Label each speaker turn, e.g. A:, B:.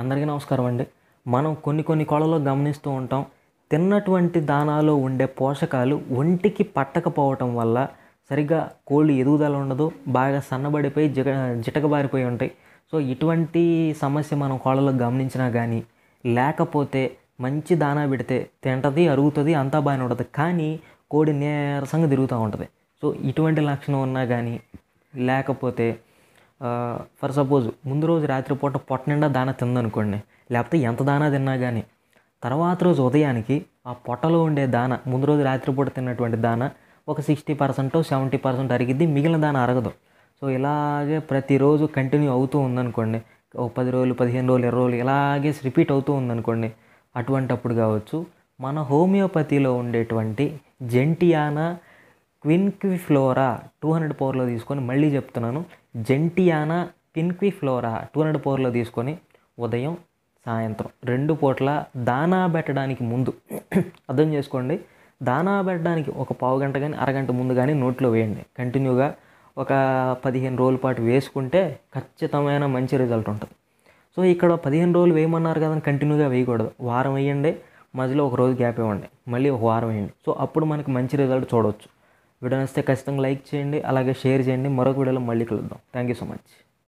A: అందరికీ నమస్కారం అండి మనం కొన్ని కొన్ని కోళ్ళలో గమనిస్తూ ఉంటాం తిన్నటువంటి దానాలో ఉండే పోషకాలు ఒంటికి పట్టకపోవటం వల్ల సరిగ్గా కోళ్ళు ఎదుగుదల ఉండదు బాగా సన్నబడిపోయి జిగ జిటకబారిపోయి ఉంటాయి సో ఇటువంటి సమస్య మనం కోళ్ళలో గమనించినా కానీ లేకపోతే మంచి దానా పెడితే తింటది అరుగుతుంది అంతా బాగానే ఉంటుంది కానీ కోడి నీరసంగా తిరుగుతూ ఉంటుంది సో ఇటువంటి లక్షణం ఉన్నా కానీ లేకపోతే ఫర్ సపోజ్ ముందు రోజు రాత్రిపూట పొట్ట నిండా దానా తిందనుకోండి లేకపోతే ఎంత దానా తిన్నా కానీ తర్వాత రోజు ఉదయానికి ఆ పొట్టలో ఉండే దాన ముందు రోజు రాత్రిపూట తిన్నటువంటి దాన ఒక సిక్స్టీ పర్సెంట్ సెవెంటీ పర్సెంట్ అరిగిద్ది మిగిలిన దాన అరగదు సో ఇలాగే ప్రతిరోజు కంటిన్యూ అవుతూ ఉందనుకోండి ఒక పది రోజులు పదిహేను రోజులు ఇరవై రోజులు ఇలాగే రిపీట్ అవుతూ ఉందనుకోండి అటువంటప్పుడు కావచ్చు మన హోమియోపతిలో ఉండేటువంటి జెంటియానా క్విన్క్విఫ్లోరా టూ హండ్రెడ్ పోర్లో తీసుకొని మళ్ళీ చెప్తున్నాను జెంటియానా క్విన్క్విఫ్లోరా టూ హండ్రెడ్ పోర్లో తీసుకొని ఉదయం సాయంత్రం రెండు పూట్ల దానా పెట్టడానికి ముందు అర్థం చేసుకోండి దానా పెట్టడానికి ఒక పావు గంట కానీ అరగంట ముందు కానీ నోట్లో వేయండి కంటిన్యూగా ఒక పదిహేను రోజుల పాటు వేసుకుంటే ఖచ్చితమైన మంచి రిజల్ట్ ఉంటుంది సో ఇక్కడ పదిహేను రోజులు వేయమన్నారు కదా కంటిన్యూగా వేయకూడదు వారం వేయండి మధ్యలో ఒక రోజు గ్యాప్ ఇవ్వండి మళ్ళీ ఒక వారం వేయండి సో అప్పుడు మనకి మంచి రిజల్ట్ చూడవచ్చు వీడియో నచ్చితే ఖచ్చితంగా లైక్ చేయండి అలాగే షేర్ చేయండి మరొక వీడియోలో మళ్ళీ కలుద్దాం థ్యాంక్ యూ సో మచ్